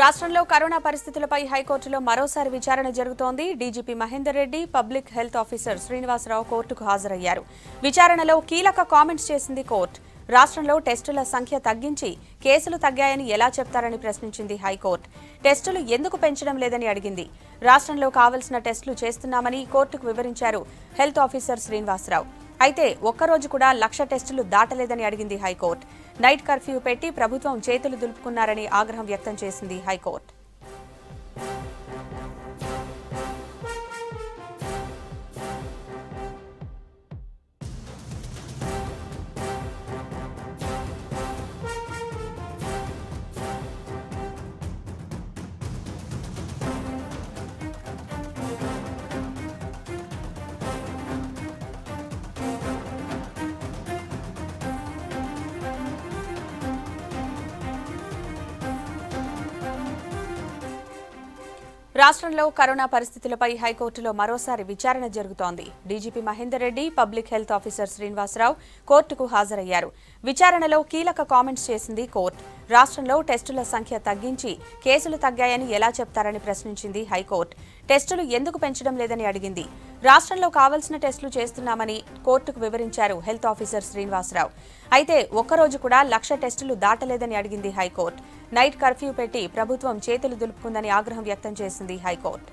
రాష్ట్రంలో కరోనా పరిస్థితులపై హైకోర్టులో మరోసారి విచారణ జరుగుతోంది DGP Mahender Reddy public health officer Srinivasarao కోర్టుకు హాజరయ్యారు విచారణలో కీలక కామెంట్స్ చేసింది కోర్టు రాష్ట్రంలో టెస్టుల సంఖ్య తగ్గించి కేసులు తగ్గాయని ఎలా చెప్తారని ప్రశ్నించింది హైకోర్టు టెస్టులు ఎందుకు పెంచడం లేదని అడిగింది రాష్ట్రంలో కావలసిన టెస్టులు చేస్తున్నామని కోర్టుకు వివరించారు హెల్త్ ఆఫీసర్ శ్రీనివాసరావు అయితే ఒక్కరోజు కూడా లక్ష టెస్టులు దాటలేదని అడిగింది హైకోర్టు నైట్ కర్ఫ్యూ పెట్టి ప్రభుత్వం చేతులు దులుపుకున్నారని ఆగ్రహం వ్యక్తం చేసింది హైకోర్టు రాష్ట్రంలో కరోనా పరిస్థితులపై హైకోర్టులో మరోసారి విచారణ జరుగుతోంది DGP Mahender Reddy public health officer Srinivasarao కోర్టుకు హాజరయ్యారు విచారణలో కీలక కామెంట్స్ చేసింది కోర్టు రాష్ట్రంలో టెస్టుల సంఖ్య తగ్గించి కేసులు తగ్గాయని ఎలా చెప్తారని ప్రశ్నించింది హైకోర్టు టెస్టులు ఎందుకు పెంచడం లేదని అడిగింది రాష్ట్రంలో కావలసిన టెస్టులు చేస్తున్నామని కోర్టుకు వివరించారు హెల్త్ ఆఫీసర్ శ్రీనివాసరావు అయితే ఒక్కరోజు కూడా లక్ష టెస్టులు దాటలేదని అడిగింది హైకోర్టు నైట్ కర్ఫ్యూ పెట్టి ప్రభుత్వం చేతులు దులుపుకుందని ఆగ్రహం వ్యక్తం చేసింది హైకోర్టు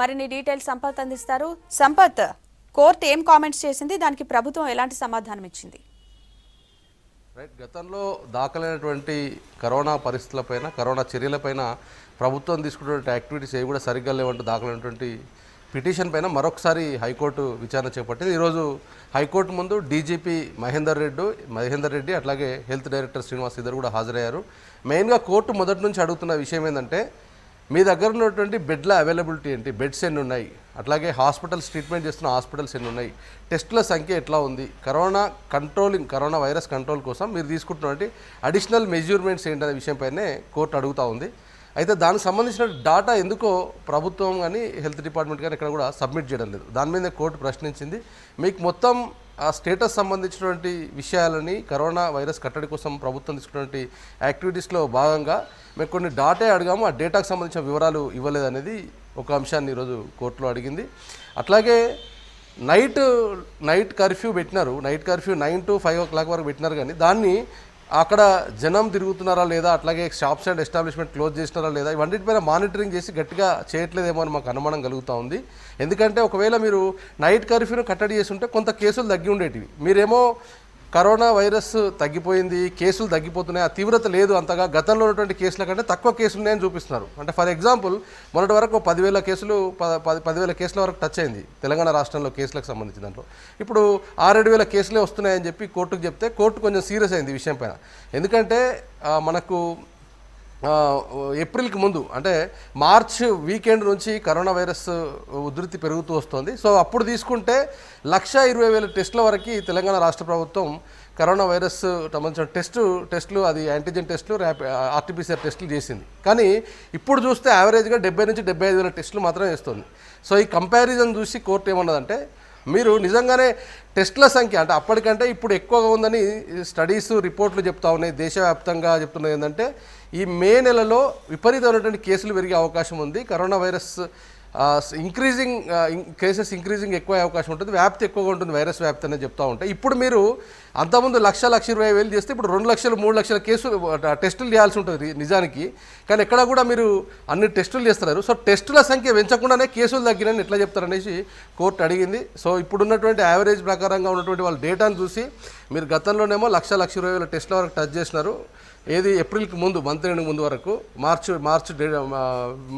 మరిన్ని డీటెయిల్స్ సంపత్ అందిస్తారు సంపత్ కోర్టు ఏం కామెంట్స్ చేసింది దానికి ప్రభుత్వం ఎలాంటి సమాధానం ఇచ్చింది రైట్ గతంలో దాఖలైనటువంటి కరోనా పరిస్థితులపైన కరోనా చర్యలపైన ప్రభుత్వం తీసుకున్నటువంటి యాక్టివిటీస్ ఏవి కూడా సరిగ్గా లేవంటే దాఖలైనటువంటి పిటిషన్ పైన మరొకసారి హైకోర్టు విచారణ చేపట్టింది ఈరోజు హైకోర్టు ముందు డీజీపీ మహేందర్ రెడ్డి మహేందర్ రెడ్డి అట్లాగే హెల్త్ డైరెక్టర్ శ్రీనివాస్ ఇద్దరు కూడా హాజరయ్యారు మెయిన్గా కోర్టు మొదటి నుంచి అడుగుతున్న విషయం ఏంటంటే మీ దగ్గర ఉన్నటువంటి బెడ్ల అవైలబిలిటీ ఏంటి బెడ్స్ ఎన్ని ఉన్నాయి అట్లాగే హాస్పిటల్స్ ట్రీట్మెంట్ చేస్తున్న హాస్పిటల్స్ ఎన్ని ఉన్నాయి టెస్టుల సంఖ్య ఎట్లా ఉంది corona controlling corona virus control కోసం మీరు తీసుకుంటున్నటువంటి అడిషనల్ మెజర్మెంట్స్ ఏంటనే విషయంపైనే కోర్టు అడుగుతూ ఉంది అయితే దానికి సంబంధించిన డాటా ఎందుకో ప్రభుత్వం కానీ హెల్త్ డిపార్ట్మెంట్ కానీ ఇక్కడ కూడా సబ్మిట్ చేయడం లేదు దాని మీద కోర్టు ప్రశ్నించింది మీకు మొత్తం ఆ స్టేటస్ సంబంధించినటువంటి విషయాలని కరోనా వైరస్ కట్టడి కోసం ప్రభుత్వం తీసుకున్నటువంటి యాక్టివిటీస్లో భాగంగా మేము కొన్ని డాటే అడిగాము ఆ డేటాకు సంబంధించిన వివరాలు ఇవ్వలేదు అనేది ఒక అంశాన్ని ఈరోజు కోర్టులో అడిగింది అట్లాగే నైట్ నైట్ కర్ఫ్యూ పెట్టినారు night curfew nine to five o'clock వరకు పెట్టినారు కానీ దాన్ని అక్కడ జనం తిరుగుతున్నారా లేదా అట్లాగే షాప్స్ అండ్ ఎస్టాబ్లిష్మెంట్ క్లోజ్ చేసినారా లేదా మీద మానిటరింగ్ చేసి గట్టిగా చేయట్లేదేమో అని మాకు అనుమానం కలుగుతూ ఉంది ఎందుకంటే ఒకవేళ మీరు నైట్ కర్ఫ్యూను కట్టడి చేసి ఉంటే కొంత కేసులు తగ్గి ఉండేటివి మీరేమో కరోనా వైరస్ తగ్గిపోయింది కేసులు తగ్గిపోతున్నాయి ఆ తీవ్రత లేదు అంతగా గతంలో ఉన్నటువంటి కేసుల కంటే తక్కువ కేసులు ఉన్నాయని చూపిస్తున్నారు అంటే ఫర్ ఎగ్జాంపుల్ మొన్నటి వరకు పదివేల కేసులు పది పదివేల కేసుల వరకు టచ్ అయింది తెలంగాణ రాష్ట్రంలో కేసులకు సంబంధించి దాంట్లో ఇప్పుడు ఆరేడు వేల కేసులే వస్తున్నాయని చెప్పి కోర్టుకు చెప్తే కోర్టు కొంచెం సీరియస్ అయింది విషయం పైన ఎందుకంటే మనకు ఏప్రిల్కి ముందు అంటే మార్చ్ వీకెండ్ నుంచి కరోనా వైరస్ ఉధృతి పెరుగుతూ వస్తుంది సో అప్పుడు తీసుకుంటే లక్ష ఇరవై వేల టెస్టుల వరకు తెలంగాణ రాష్ట్ర ప్రభుత్వం కరోనా వైరస్ సంబంధించిన టెస్టు టెస్టులు అది యాంటీజెన్ టెస్టులు ర్యాప్ ఆర్టీపీసీఆర్ టెస్టులు చేసింది కానీ ఇప్పుడు చూస్తే యావరేజ్గా డెబ్బై నుంచి డెబ్బై ఐదు వేల టెస్టులు మాత్రమే వేస్తుంది సో ఈ కంపారిజన్ చూసి కోర్టు ఏమన్నదంటే మీరు నిజంగానే టెస్టుల సంఖ్య అంటే అప్పటికంటే ఇప్పుడు ఎక్కువగా ఉందని స్టడీస్ రిపోర్ట్లు చెప్తా ఉన్నాయి దేశవ్యాప్తంగా చెప్తున్నాయి ఏంటంటే ఈ మే నెలలో విపరీతమైనటువంటి కేసులు పెరిగే అవకాశం ఉంది corona virus increasing cases increasing ఎక్కువ అవకాశం ఉంటుంది వ్యాప్తి ఎక్కువగా ఉంటుంది వైరస్ వ్యాప్తి అనేది చెప్తూ ఉంటాయి ఇప్పుడు మీరు అంతకుముందు లక్ష లక్ష ఇరవై వేలు చేస్తే ఇప్పుడు రెండు లక్షలు మూడు లక్షల కేసులు టెస్టులు చేయాల్సి ఉంటుంది నిజానికి కానీ ఎక్కడ కూడా మీరు అన్ని టెస్టులు చేస్తున్నారు సో టెస్టుల సంఖ్య పెంచకుండానే కేసులు తగ్గినని ఎట్లా చెప్తారనేసి కోర్టు అడిగింది సో ఇప్పుడున్నటువంటి యావరేజ్ ప్రకారంగా ఉన్నటువంటి వాళ్ళ డేటాను చూసి మీరు గతంలోనేమో లక్ష లక్ష ఇరవై వేల టెస్టుల వరకు టచ్ చేసినారు ఏది ఏప్రిల్కి ముందు మంత్ ఎండింగ్ ముందు వరకు మార్చి మార్చ్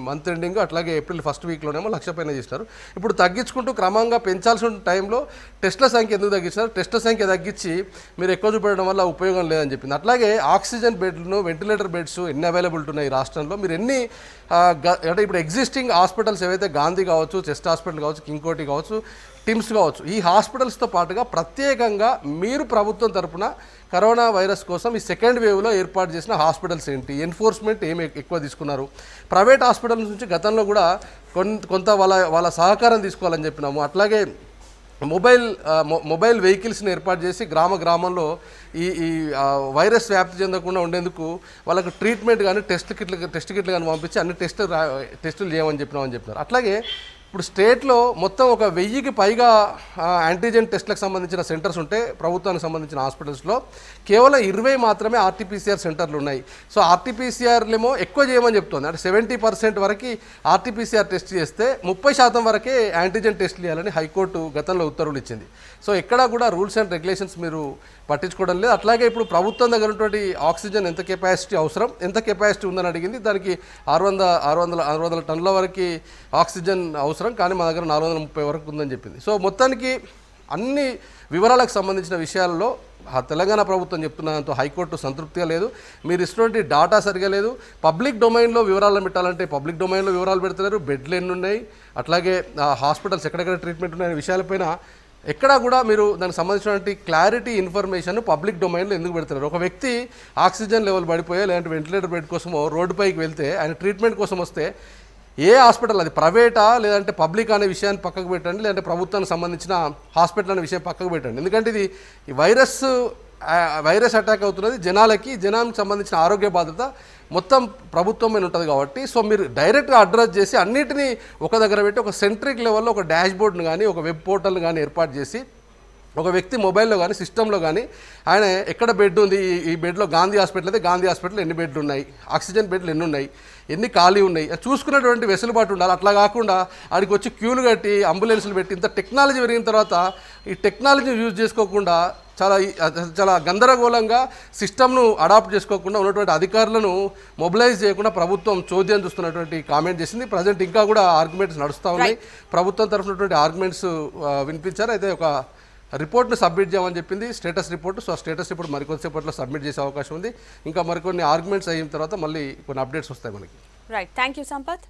మంత్ ఎండింగ్ అట్లాగే ఏప్రిల్ ఫస్ట్ వీక్లోనేమో లక్ష పైన చేసినారు ఇప్పుడు తగ్గించుకుంటూ క్రమంగా పెంచాల్సిన టైంలో టెస్ట్ల సంఖ్య ఎందుకు తగ్గించినారు టెస్ట్ల సంఖ్య తగ్గించి మీరు ఎక్కువ చూపడం వల్ల ఉపయోగం లేదని చెప్పింది అట్లాగే ఆక్సిజన్ బెడ్లను వెంటిలేటర్ బెడ్స్ ఎన్ని అవైలబుల్ ఉన్నాయి రాష్ట్రంలో మీరు ఎన్ని అంటే ఇప్పుడు ఎగ్జిస్టింగ్ హాస్పిటల్స్ ఏవైతే గాంధీ కావచ్చు చెస్ట్ హాస్పిటల్ కావచ్చు ఇంకోటి కావచ్చు టిమ్స్ కావచ్చు ఈ హాస్పిటల్స్తో పాటుగా ప్రత్యేకంగా మీరు ప్రభుత్వం తరఫున కరోనా వైరస్ కోసం ఈ సెకండ్ వేవ్లో ఏర్పాటు చేసిన హాస్పిటల్స్ ఏంటి ఎన్ఫోర్స్మెంట్ ఏమి ఎక్కువ తీసుకున్నారు ప్రైవేట్ హాస్పిటల్స్ నుంచి గతంలో కూడా కొంత వాళ్ళ వాళ్ళ సహకారం తీసుకోవాలని చెప్పినాము అట్లాగే మొబైల్ మొబైల్ వెహికల్స్ని ఏర్పాటు చేసి గ్రామ గ్రామంలో ఈ ఈ వైరస్ వ్యాప్తి చెందకుండా ఉండేందుకు వాళ్ళకు ట్రీట్మెంట్ కానీ టెస్ట్ కిట్లు టెస్ట్ కిట్లు కానీ పంపించి అన్ని టెస్ట్ టెస్టులు చేయమని చెప్పినామని చెప్పినారు అట్లాగే ఇప్పుడు స్టేట్లో మొత్తం ఒక వెయ్యికి పైగా యాంటీజెన్ టెస్ట్లకు సంబంధించిన సెంటర్స్ ఉంటే ప్రభుత్వానికి సంబంధించిన హాస్పిటల్స్లో కేవలం ఇరవై మాత్రమే ఆర్టీపీసీఆర్ సెంటర్లు ఉన్నాయి సో ఆర్టీపీసీఆర్లేమో ఎక్కువ చేయమని చెప్తుంది అంటే సెవెంటీ పర్సెంట్ వరకు ఆర్టీపీసీఆర్ టెస్ట్ చేస్తే ముప్పై శాతం వరకే యాంటీజెన్ టెస్ట్ చేయాలని హైకోర్టు గతంలో ఉత్తర్వులు ఇచ్చింది సో ఎక్కడా కూడా రూల్స్ అండ్ రెగ్యులేషన్స్ మీరు పట్టించుకోవడం లేదు అట్లాగే ఇప్పుడు ప్రభుత్వం దగ్గర ఉన్నటువంటి ఆక్సిజన్ ఎంత కెపాసిటీ అవసరం ఎంత కెపాసిటీ ఉందని అడిగింది దానికి ఆరు వందల ఆరు వందల ఆరు వందల టన్నుల వరకు ఆక్సిజన్ అవసరం అవసరం కానీ మా దగ్గర నాలుగు వందల ముప్పై వరకు ఉందని చెప్పింది సో మొత్తానికి అన్ని వివరాలకు సంబంధించిన విషయాల్లో తెలంగాణ ప్రభుత్వం చెప్తున్న దాంతో హైకోర్టు సంతృప్తిగా లేదు మీరు ఇస్తున్నటువంటి డాటా సరిగా లేదు పబ్లిక్ డొమైన్లో వివరాలు పెట్టాలంటే పబ్లిక్ డొమైన్లో వివరాలు పెడతలేరు బెడ్లు ఎన్ని ఉన్నాయి అట్లాగే హాస్పిటల్స్ ఎక్కడెక్కడ ట్రీట్మెంట్ ఉన్నాయనే విషయాలపైన ఎక్కడా కూడా మీరు దానికి సంబంధించినటువంటి క్లారిటీ ఇన్ఫర్మేషన్ పబ్లిక్ డొమైన్లో ఎందుకు పెడతారు ఒక వ్యక్తి ఆక్సిజన్ లెవెల్ పడిపోయే లేదంటే వెంటిలేటర్ బెడ్ కోసమో రోడ్డుపైకి వెళ్తే ఆయన ట్రీట్మెంట్ కోసం వస్తే ఏ హాస్పిటల్ అది ప్రైవేటా లేదంటే పబ్లిక్ అనే విషయాన్ని పక్కకు పెట్టండి లేదంటే ప్రభుత్వానికి సంబంధించిన హాస్పిటల్ అనే విషయం పక్కకు పెట్టండి ఎందుకంటే ఇది ఈ వైరస్ వైరస్ అటాక్ అవుతున్నది జనాలకి జనానికి సంబంధించిన ఆరోగ్య బాధ్యత మొత్తం ప్రభుత్వం మీద ఉంటుంది కాబట్టి సో మీరు డైరెక్ట్గా అడ్రస్ చేసి అన్నిటినీ ఒక దగ్గర పెట్టి ఒక సెంట్రిక్ లెవెల్లో ఒక డాష్బోర్డ్ని కానీ ఒక వెబ్ పోర్టల్ని కానీ ఏర్పాటు చేసి ఒక వ్యక్తి మొబైల్లో కానీ సిస్టంలో కానీ ఆయన ఎక్కడ బెడ్ ఉంది ఈ బెడ్లో గాంధీ హాస్పిటల్ అయితే గాంధీ హాస్పిటల్ ఎన్ని బెడ్లు ఉన్నాయి ఆక్సిజన్ బెడ్లు ఎన్ని ఉన్నాయి ఎన్ని ఖాళీ ఉన్నాయి చూసుకున్నటువంటి వెసులుబాటు ఉండాలి అట్లా కాకుండా ఆడికి వచ్చి క్యూలు కట్టి అంబులెన్స్లు పెట్టి ఇంత టెక్నాలజీ పెరిగిన తర్వాత ఈ టెక్నాలజీని యూజ్ చేసుకోకుండా చాలా చాలా గందరగోళంగా సిస్టమ్ను అడాప్ట్ చేసుకోకుండా ఉన్నటువంటి అధికారులను మొబిలైజ్ చేయకుండా ప్రభుత్వం చోద్యం చూస్తున్నటువంటి కామెంట్ చేసింది ప్రజెంట్ ఇంకా కూడా ఆర్గ్యుమెంట్స్ నడుస్తూ ఉన్నాయి ప్రభుత్వం తరఫున ఆర్గ్యుమెంట్స్ వినిపించారు అయితే ఒక రిపోర్ట్ను సబ్మిట్ చేయమని చెప్పింది status report so status report మరికొద్దిసేపట్లో సబ్మిట్ చేసే అవకాశం ఉంది ఇంకా మరికొన్ని ఆర్గ్యుమెంట్స్ అయిన తర్వాత మళ్ళీ కొన్ని అప్డేట్స్ వస్తాయి మనకి రైట్ థ్యాంక్ యూ సంపత్